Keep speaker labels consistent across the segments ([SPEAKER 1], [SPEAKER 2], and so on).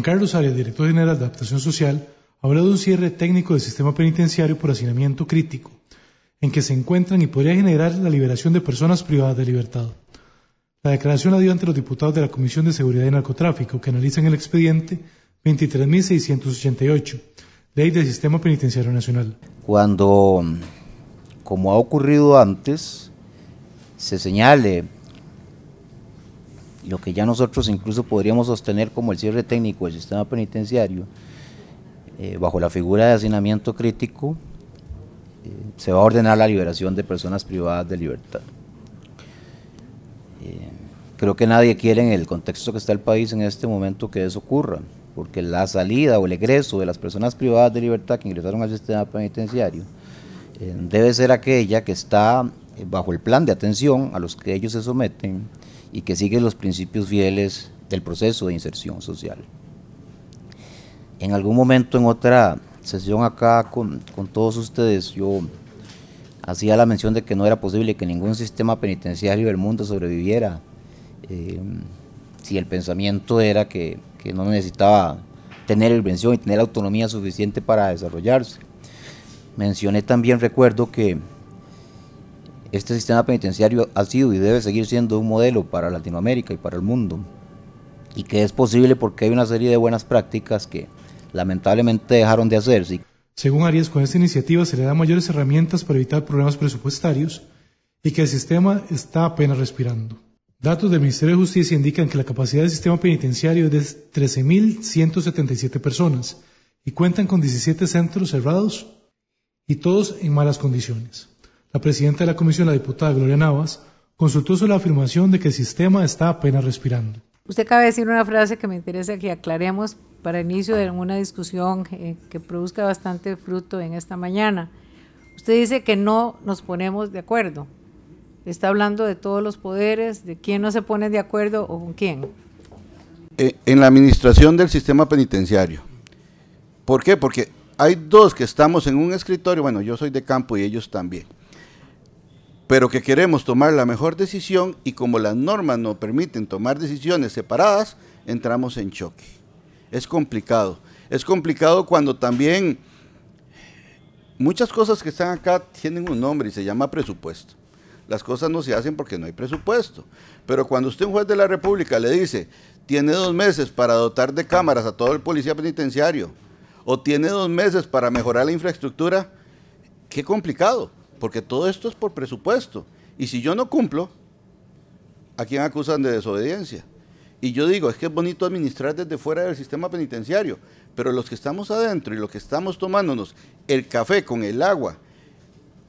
[SPEAKER 1] Juan Carlos Arias, director general de Adaptación Social, habló de un cierre técnico del sistema penitenciario por hacinamiento crítico, en que se encuentran y podría generar la liberación de personas privadas de libertad. La declaración la dio ante los diputados de la Comisión de Seguridad y Narcotráfico, que analizan el expediente 23.688, Ley del Sistema Penitenciario Nacional.
[SPEAKER 2] Cuando, como ha ocurrido antes, se señale lo que ya nosotros incluso podríamos sostener como el cierre técnico del sistema penitenciario, eh, bajo la figura de hacinamiento crítico, eh, se va a ordenar la liberación de personas privadas de libertad. Eh, creo que nadie quiere en el contexto que está el país en este momento que eso ocurra, porque la salida o el egreso de las personas privadas de libertad que ingresaron al sistema penitenciario debe ser aquella que está bajo el plan de atención a los que ellos se someten y que sigue los principios fieles del proceso de inserción social. En algún momento, en otra sesión acá con, con todos ustedes, yo hacía la mención de que no era posible que ningún sistema penitenciario del mundo sobreviviera eh, si el pensamiento era que, que no necesitaba tener invención y tener autonomía suficiente para desarrollarse. Mencioné también, recuerdo que este sistema penitenciario ha sido y debe seguir siendo un modelo para Latinoamérica y para el mundo, y que es posible porque hay una serie de buenas prácticas que lamentablemente dejaron de hacerse. Según Arias,
[SPEAKER 1] con esta iniciativa se le da mayores herramientas para evitar problemas presupuestarios y que el sistema está apenas respirando. Datos del Ministerio de Justicia indican que la capacidad del sistema penitenciario es de 13.177 personas y cuentan con 17 centros cerrados y todos en malas condiciones la presidenta de la comisión, la diputada Gloria Navas, consultó sobre la afirmación de que el sistema está apenas respirando.
[SPEAKER 2] Usted acaba de decir una frase que me interesa que aclaremos para inicio de una discusión eh, que produzca bastante fruto en esta mañana. Usted dice que no nos ponemos de acuerdo. Está hablando de todos los poderes, de quién no se pone de acuerdo o con quién.
[SPEAKER 3] Eh, en la administración del sistema penitenciario. ¿Por qué? Porque hay dos que estamos en un escritorio, bueno, yo soy de campo y ellos también pero que queremos tomar la mejor decisión y como las normas no permiten tomar decisiones separadas, entramos en choque. Es complicado. Es complicado cuando también muchas cosas que están acá tienen un nombre y se llama presupuesto. Las cosas no se hacen porque no hay presupuesto. Pero cuando usted, un juez de la República, le dice, tiene dos meses para dotar de cámaras a todo el policía penitenciario, o tiene dos meses para mejorar la infraestructura, qué complicado. Porque todo esto es por presupuesto. Y si yo no cumplo, ¿a quién acusan de desobediencia? Y yo digo, es que es bonito administrar desde fuera del sistema penitenciario, pero los que estamos adentro y los que estamos tomándonos el café con el agua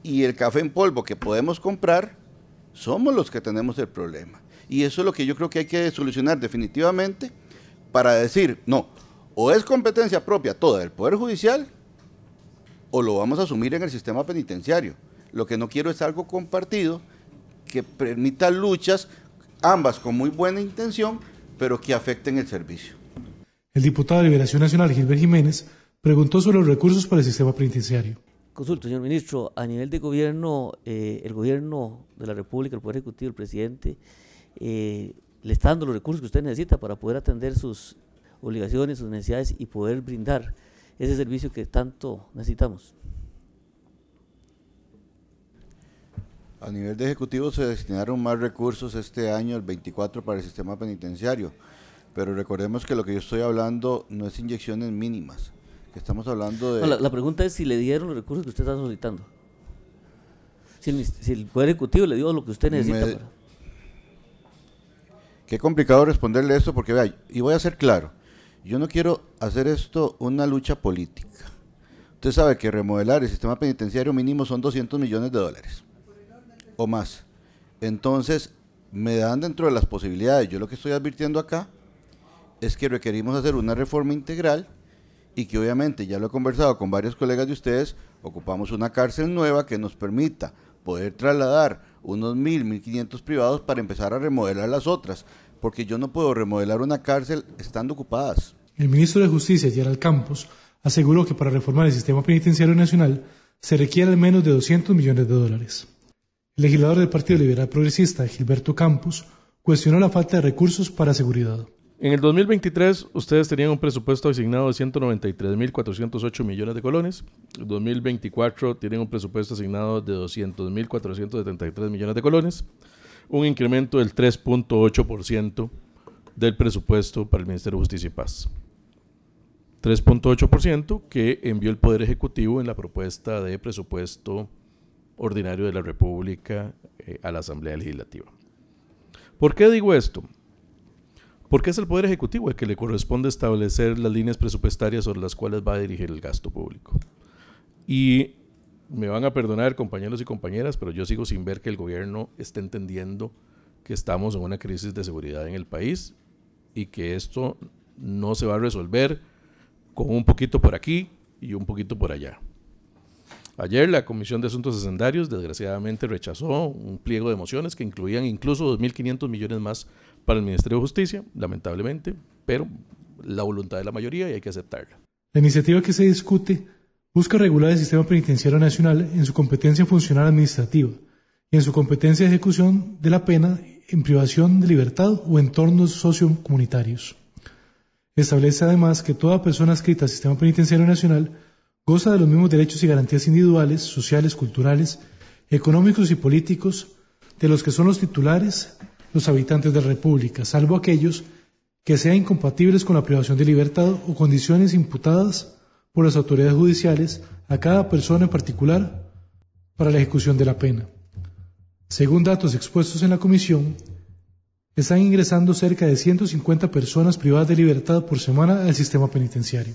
[SPEAKER 3] y el café en polvo que podemos comprar, somos los que tenemos el problema. Y eso es lo que yo creo que hay que solucionar definitivamente para decir, no, o es competencia propia toda del Poder Judicial o lo vamos a asumir en el sistema penitenciario. Lo que no quiero es algo compartido que permita luchas, ambas con muy buena intención, pero que afecten el servicio.
[SPEAKER 1] El diputado de Liberación Nacional, Gilbert Jiménez, preguntó sobre los recursos para el sistema penitenciario.
[SPEAKER 2] Consulto, señor ministro, a nivel de gobierno, eh, el gobierno de la República, el Poder Ejecutivo, el presidente, eh, le está dando los recursos que usted necesita para poder atender sus obligaciones, sus necesidades y poder brindar ese servicio que tanto necesitamos. A nivel de Ejecutivo se destinaron
[SPEAKER 3] más recursos este año, el 24, para el sistema penitenciario. Pero recordemos que lo que yo estoy hablando no es inyecciones mínimas, estamos hablando de...
[SPEAKER 2] la, pregunta es si le dieron los recursos que usted está solicitando.
[SPEAKER 3] Si el, Poder Ejecutivo le dio lo que usted necesita. Qué complicado responderle esto porque, vea, y voy a ser claro, yo no quiero hacer esto una lucha política. Usted sabe que remodelar el sistema penitenciario mínimo son 200 millones de dólares o más. Entonces, me dan dentro de las posibilidades. Yo lo que estoy advirtiendo acá es que requerimos hacer una reforma integral y que obviamente, ya lo he conversado con varios colegas de ustedes, ocupamos una cárcel nueva que nos permita poder trasladar unos mil quinientos privados para empezar a remodelar las otras, porque yo no puedo remodelar una cárcel estando ocupadas.
[SPEAKER 1] El ministro de Justicia, Gerald Campos, aseguró que para reformar el sistema penitenciario nacional se requieren al menos de 200 millones de dólares. El legislador del Partido Liberal Progresista, Gilberto Campos, cuestionó la falta de recursos para seguridad.
[SPEAKER 4] En el 2023 ustedes tenían un presupuesto asignado de 193.408 millones de colones, en 2024 tienen un presupuesto asignado de 200.473 millones de colones, un incremento del 3.8% del presupuesto para el Ministerio de Justicia y Paz. 3.8% que envió el Poder Ejecutivo en la propuesta de presupuesto ordinario de la República eh, a la Asamblea Legislativa. ¿Por qué digo esto? Porque es el Poder Ejecutivo el que le corresponde establecer las líneas presupuestarias sobre las cuales va a dirigir el gasto público. Y me van a perdonar compañeros y compañeras, pero yo sigo sin ver que el gobierno esté entendiendo que estamos en una crisis de seguridad en el país y que esto no se va a resolver con un poquito por aquí y un poquito por allá. Ayer la Comisión de Asuntos Hacendarios desgraciadamente rechazó un pliego de mociones que incluían incluso 2.500 millones más para el Ministerio de Justicia, lamentablemente, pero la voluntad de la mayoría y hay que aceptarla.
[SPEAKER 1] La iniciativa que se discute busca regular el sistema penitenciario nacional en su competencia funcional administrativa y en su competencia de ejecución de la pena en privación de libertad o entornos sociocomunitarios. Establece además que toda persona escrita al sistema penitenciario nacional goza de los mismos derechos y garantías individuales, sociales, culturales, económicos y políticos de los que son los titulares los habitantes de la República, salvo aquellos que sean incompatibles con la privación de libertad o condiciones imputadas por las autoridades judiciales a cada persona en particular para la ejecución de la pena. Según datos expuestos en la comisión, están ingresando cerca de 150 personas privadas de libertad por semana al sistema penitenciario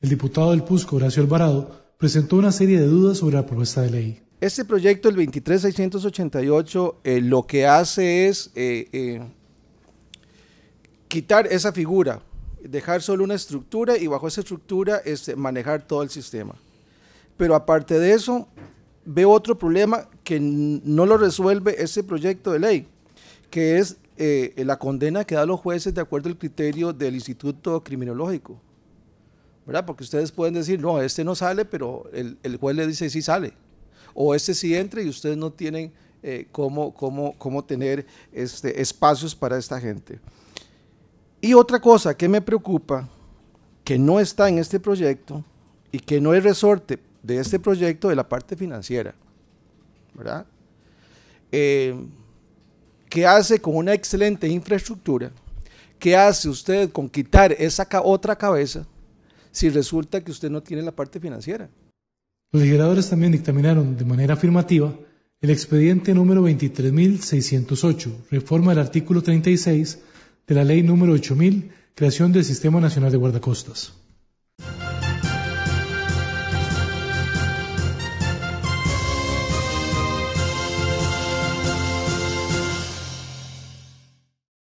[SPEAKER 1] el diputado del Pusco Horacio Alvarado presentó una serie de dudas sobre la propuesta de ley.
[SPEAKER 5] Este proyecto, el 23688, eh, lo que hace es eh, eh, quitar esa figura, dejar solo una estructura y bajo esa estructura este, manejar todo el sistema. Pero aparte de eso, veo otro problema que no lo resuelve ese proyecto de ley, que es la condena que dan los jueces de acuerdo al criterio del Instituto Criminológico. ¿verdad? Porque ustedes pueden decir, no, este no sale, pero el, el juez le dice, sí sale. O este sí entra y ustedes no tienen eh, cómo, tener este, espacios para esta gente. Y otra cosa que me preocupa, que no está en este proyecto y que no es resorte de este proyecto de la parte financiera, ¿verdad? Eh, ¿Qué hace con una excelente infraestructura? ¿Qué hace usted con quitar esa otra cabeza? si resulta que usted no tiene la parte financiera.
[SPEAKER 1] Los legisladores también dictaminaron de manera afirmativa el expediente número 23.608, reforma del artículo 36 de la ley número 8.000, creación del Sistema Nacional de Guardacostas.